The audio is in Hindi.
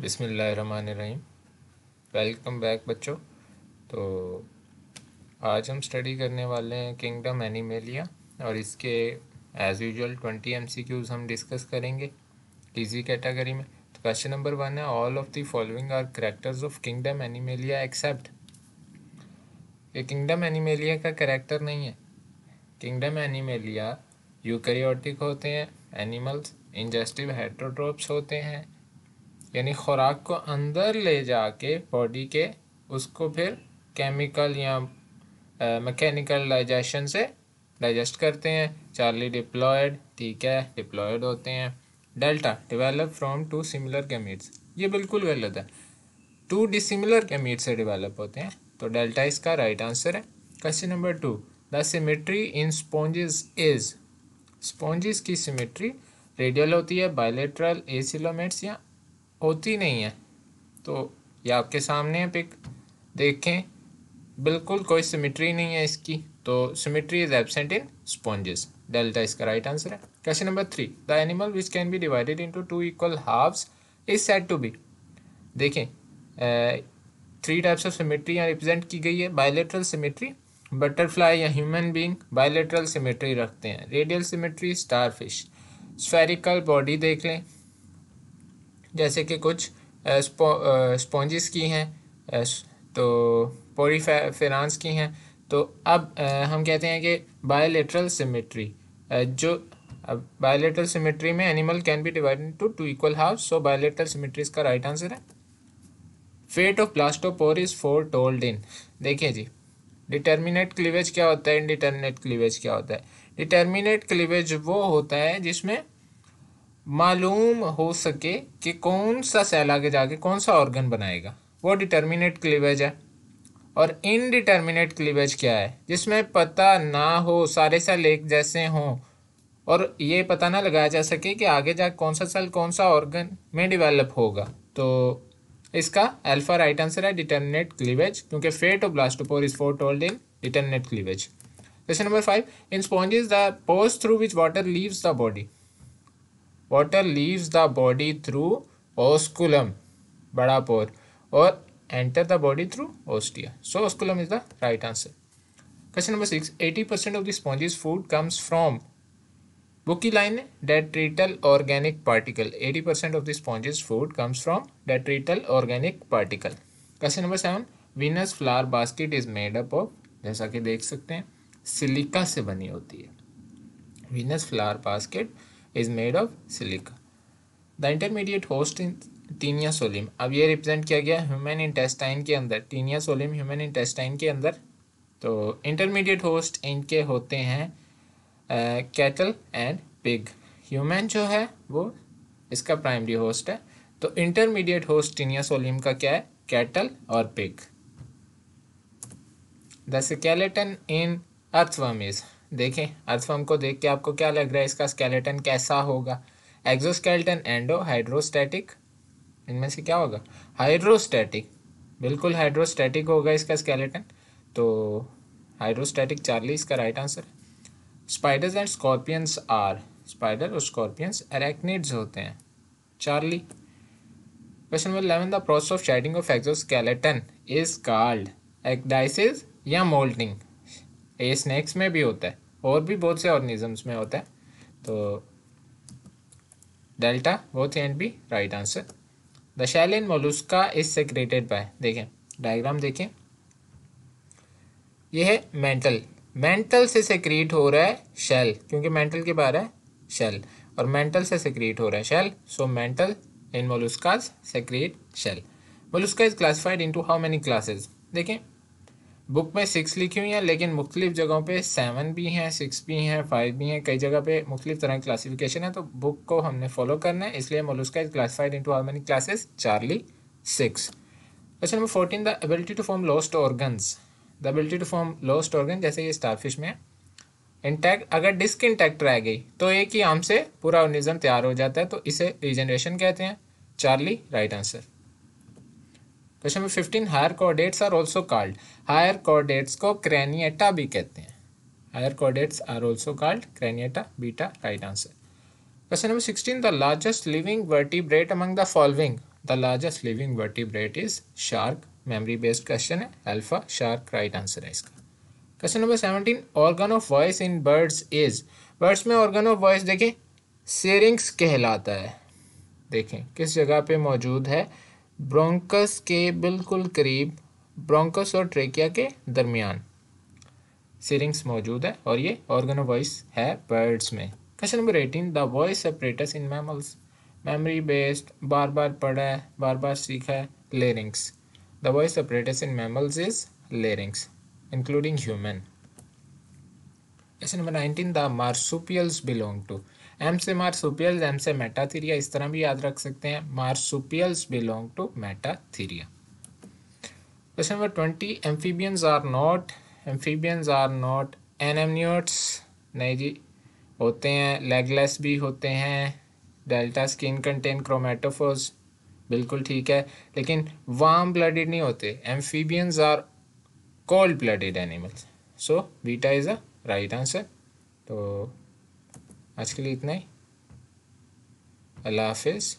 बिसमीम वेलकम बैक बच्चों तो आज हम स्टडी करने वाले हैं किंगडम एनिमेलिया और इसके as usual twenty M C Qs हम डिस्कस करेंगे इजी कैटेगरी में तो क्वेश्चन नंबर वन है all of the following are characters of kingdom Animalia except ये किंगडम एनिमेलिया का करेक्टर नहीं है किंगडम एनिमेलिया यूकैरियोटिक होते हैं एनिमल्स इंजेस्टिव हेट्रोट्रोप्स होते हैं यानी ख़ुराक को अंदर ले जाके बॉडी के उसको फिर केमिकल या मैकेनिकल डाइजेशन से डाइजेस्ट करते हैं चार्ली डिप्लॉयड ठीक है डिप्लॉयड होते हैं delta develop from two similar gametes ये बिल्कुल गलत है टू डिसिमिलर कैमिट से डिवेलप होते हैं तो डेल्टा इसका राइट right आंसर है question number two the symmetry in sponges is sponges की सिमेट्री रेडियल होती है बायोलेट्रल एसिलोमेट्स या होती नहीं है तो ये आपके सामने है पिक देखें बिल्कुल कोई सिमिट्री नहीं है इसकी तो symmetry is absent in sponges delta इसका राइट आंसर है question number three the animal which can be divided into two equal halves is said to be देखें थ्री टाइप्स ऑफ सिमिट्री यहाँ रिप्रेजेंट की गई है बायोलेट्रल सिमिट्री बटरफ्लाई या ह्यूमन बींग बायोलेट्रल सिमिट्री रखते हैं radial symmetry star fish spherical body देख लें जैसे कि कुछ स्पॉन्जिस की हैं तो फेरांस की हैं तो अब हम कहते हैं कि बायोलेट्रल सिमेट्री जो अब बायोलेट्रल सिमेट्री में animal can be divided into two equal half so bilateral symmetry इसका राइट आंसर है fate of blastopore is foretold in देखिए जी डिटर्मिनेट क्लीवेज क्या होता है इनडिटर्मिनेट क्लीवेज क्या होता है डिटर्मिनेट क्लीवेज वो होता है जिसमें मालूम हो सके कि कौन सा सेल आगे जाके कौन सा ऑर्गन बनाएगा वो डिटर्मिनेट क्लीवेज है और इनडिटर्मिनेट क्लीवेज क्या है जिसमें पता ना हो सारे सेल एक जैसे हों और ये पता ना लगाया जा सके कि आगे जा कौन सा सेल कौन सा ऑर्गन में डिवेलप होगा तो इसका अल्फा राइट आंसर है डिटर्मिनेट क्लीवेज क्योंकि fate of blastopore is foretold in determinate cleavage question number five in sponge is the pore through which water leaves the body water leaves the body through osculum बड़ा पोर और enter the body through ostia so osculum is the right answer question number six eighty percent of the sponges food comes from बुक की लाइन है डेट्रिटल organic particle eighty percent of the sponges food comes from detrital organic particle question number seven Venus flower basket is made up of जैसा कि देख सकते हैं सिलिका से बनी होती है Venus flower basket is made of silica the intermediate host in Taenia solium अब ये रिप्रेजेंट किया गया ह्यूमन इंटेस्टाइन के अंदर टीनिया सोलिम ह्यूमन इंटेस्टाइन के अंदर तो इंटरमीडिएट होस्ट इनके होते हैं कैटल एंड पिग ह्यूमन जो है वो इसका प्राइमरी होस्ट है तो इंटरमीडिएट होस्ट टीनिया सोलिम का क्या है कैटल और pig the skeleton in earthworm is देखें अर्थफॉर्म को देख के आपको क्या लग रहा है इसका स्केलेटन कैसा होगा एक्जोस्केलेटन एंडो हाइड्रोस्टैटिक इनमें से क्या होगा हाइड्रोस्टैटिक बिल्कुल हाइड्रोस्टैटिक होगा इसका स्केलेटन तो हाइड्रोस्टैटिक चार्ली इसका right answer spiders and scorpions are spider और स्कॉर्पियंस एरेक्निड्स होते हैं Charlie question number eleven the process of shedding of exoskeleton is called ecdysis या मोल्टिंग ये स्नैक्स में भी होता है और भी बहुत से ऑर्गेनिजम्स में होता है तो delta both and B right answer the shell in Mollusca is secreted by देखें डायग्राम देखें यह है मेंटल मेंटल से सेक्रीट हो रहा है शेल क्योंकि मेंटल के बारे है शेल और मेंटल से सेक्रीट हो रहा है shell so mantle in molluscs secrete shell Mollusca is classified into how many classes देखें बुक में सिक्स लिखी हुई हैं लेकिन मुख्तलिफ जगहों पे सेवन भी हैं सिक्स भी हैं फाइव भी हैं कई जगह पे मुख्तलिफ तरह की क्लासिफिकेशन है तो बुक को हमने फॉलो करना है इसलिए Mollusca is classified into two many classes Charlie six question number fourteen the ability to form lost organs the ability to form lost organ जैसे ये स्टारफिश में है इंटैक्ट अगर डिस्क इंटैक्ट रह गई तो एक ही आम से पूरा ऑर्गेनिज्म तैयार हो जाता है तो इसे रिजनरेशन कहते हैं Charlie right answer question number fifteen higher chordates are also called higher chordates को क्रैनिएटा भी कहते हैं higher chordates are also called Craniata beta right answer question number sixteen the largest living vertebrate among the following the largest living vertebrate is shark memory based question है अल्फा शार्क राइट आंसर है इसका question number seventeen organ of voice in birds is birds में ऑर्गन ऑफ वॉइस देखें सेरिंग्स कहलाता है देखें किस जगह पे मौजूद है ब्रोंकस के बिल्कुल करीब ब्रोंकस और ट्रेकिया के दरमियान सीरिंग्स मौजूद है और ये ऑर्गन वॉइस है बर्ड्स में question number eighteen the voice apparatus in mammals memory based बार बार पढ़ा है बार बार सीखा है larynx the voice apparatus in mammals is larynx including human question number nineteen the marsupials belong to M से मार्सुपियल्स एम से मेटाथीरिया इस तरह भी याद रख सकते हैं marsupials belong to Metatheria question number twenty amphibians are not amphibians are not एनमनियोट्स नहीं जी होते हैं लेगलेस भी होते हैं डेल्टा स्किन कंटेन क्रोमेटोफोज बिल्कुल ठीक है लेकिन वार्म ब्लडेड नहीं होते amphibians are cold blooded animals so beta is a right answer तो आज के लिए इतना ही अल्लाह हाफिज़